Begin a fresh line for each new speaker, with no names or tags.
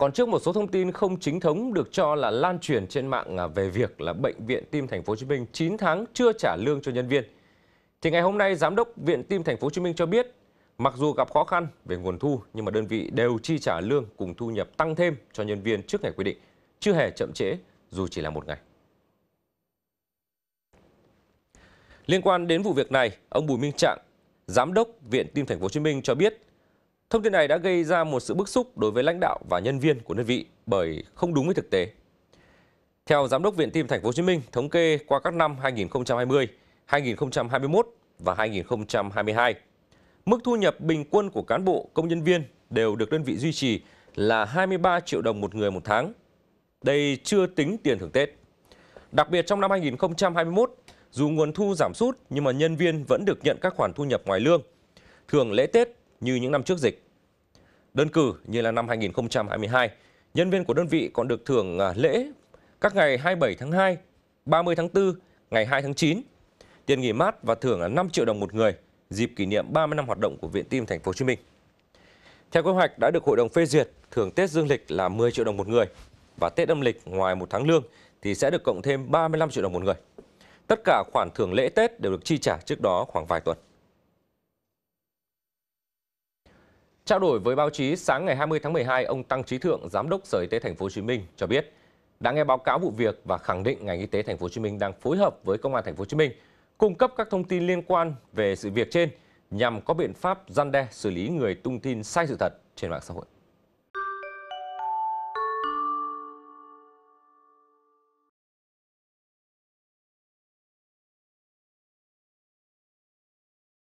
Còn trước một số thông tin không chính thống được cho là lan truyền trên mạng à, về việc là bệnh viện tim thành phố Hồ Chí Minh 9 tháng chưa trả lương cho nhân viên. Thì ngày hôm nay giám đốc viện tim thành phố Hồ Chí Minh cho biết, mặc dù gặp khó khăn về nguồn thu nhưng mà đơn vị đều chi trả lương cùng thu nhập tăng thêm cho nhân viên trước ngày quy định, chưa hề chậm trễ dù chỉ là một ngày. Liên quan đến vụ việc này, ông Bùi Minh Trạng, giám đốc viện tim thành phố Hồ Chí Minh cho biết Thông tin này đã gây ra một sự bức xúc đối với lãnh đạo và nhân viên của đơn vị bởi không đúng với thực tế. Theo giám đốc Viện Tim Thành phố Hồ Chí Minh, thống kê qua các năm 2020, 2021 và 2022, mức thu nhập bình quân của cán bộ công nhân viên đều được đơn vị duy trì là 23 triệu đồng một người một tháng. Đây chưa tính tiền thưởng Tết. Đặc biệt trong năm 2021, dù nguồn thu giảm sút nhưng mà nhân viên vẫn được nhận các khoản thu nhập ngoài lương, thường lễ Tết như những năm trước dịch đơn cử như là năm 2022. Nhân viên của đơn vị còn được thưởng à, lễ các ngày 27 tháng 2, 30 tháng 4, ngày 2 tháng 9. Tiền nghỉ mát và thưởng 5 triệu đồng một người dịp kỷ niệm 30 năm hoạt động của Viện Tim Thành phố Hồ Chí Minh. Theo kế hoạch đã được hội đồng phê duyệt, thưởng Tết Dương lịch là 10 triệu đồng một người và Tết âm lịch ngoài một tháng lương thì sẽ được cộng thêm 35 triệu đồng một người. Tất cả khoản thưởng lễ Tết đều được chi trả trước đó khoảng vài tuần. Trao đổi với báo chí sáng ngày 20 tháng 12, ông Tăng Trí Thượng, Giám đốc Sở Y tế Thành phố Hồ Chí Minh cho biết đã nghe báo cáo vụ việc và khẳng định ngành y tế Thành phố Hồ Chí Minh đang phối hợp với Công an Thành phố Hồ Chí Minh cung cấp các thông tin liên quan về sự việc trên nhằm có biện pháp gian đe xử lý người tung tin sai sự thật trên mạng xã hội.